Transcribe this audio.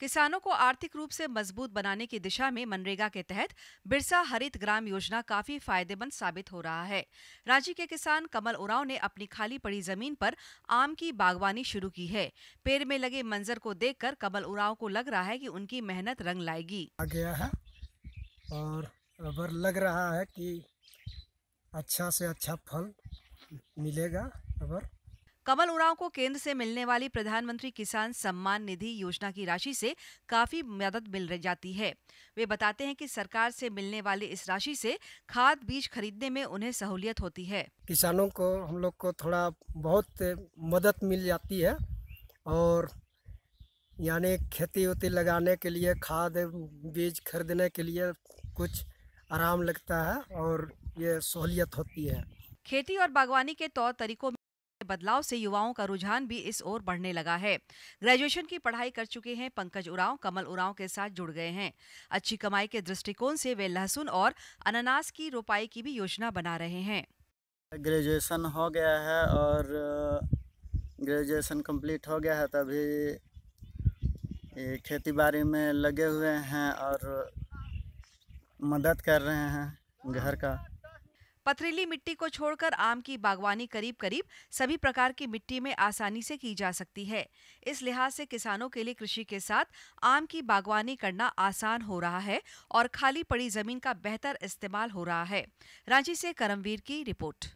किसानों को आर्थिक रूप से मजबूत बनाने की दिशा में मनरेगा के तहत बिरसा हरित ग्राम योजना काफी फायदेमंद साबित हो रहा है रांची के किसान कमल उराव ने अपनी खाली पड़ी जमीन पर आम की बागवानी शुरू की है पेड़ में लगे मंजर को देखकर कमल उराव को लग रहा है कि उनकी मेहनत रंग लाएगी आ गया है और अगर लग रहा है कि अच्छा से अच्छा फल मिलेगा अगर कमल उड़ाव को केंद्र से मिलने वाली प्रधानमंत्री किसान सम्मान निधि योजना की राशि से काफी मदद मिल जाती है वे बताते हैं कि सरकार से मिलने वाली इस राशि से खाद बीज खरीदने में उन्हें सहूलियत होती है किसानों को हम लोग को थोड़ा बहुत मदद मिल जाती है और यानी खेती वेती लगाने के लिए खाद बीज खरीदने के लिए कुछ आराम लगता है और ये सहूलियत होती है खेती और बागवानी के तौर तरीकों बदलाव से युवाओं का रुझान भी इस ओर बढ़ने लगा है ग्रेजुएशन की पढ़ाई कर चुके हैं पंकज उरांव कमल उरांव के साथ जुड़ गए हैं अच्छी कमाई के दृष्टिकोण से वे लहसुन और अनानास की रोपाई की भी योजना बना रहे हैं ग्रेजुएशन हो गया है और ग्रेजुएशन कंप्लीट हो गया है तभी खेती बाड़ी में लगे हुए हैं और मदद कर रहे हैं घर का पथरीली मिट्टी को छोड़कर आम की बागवानी करीब करीब सभी प्रकार की मिट्टी में आसानी से की जा सकती है इस लिहाज से किसानों के लिए कृषि के साथ आम की बागवानी करना आसान हो रहा है और खाली पड़ी जमीन का बेहतर इस्तेमाल हो रहा है रांची से करमवीर की रिपोर्ट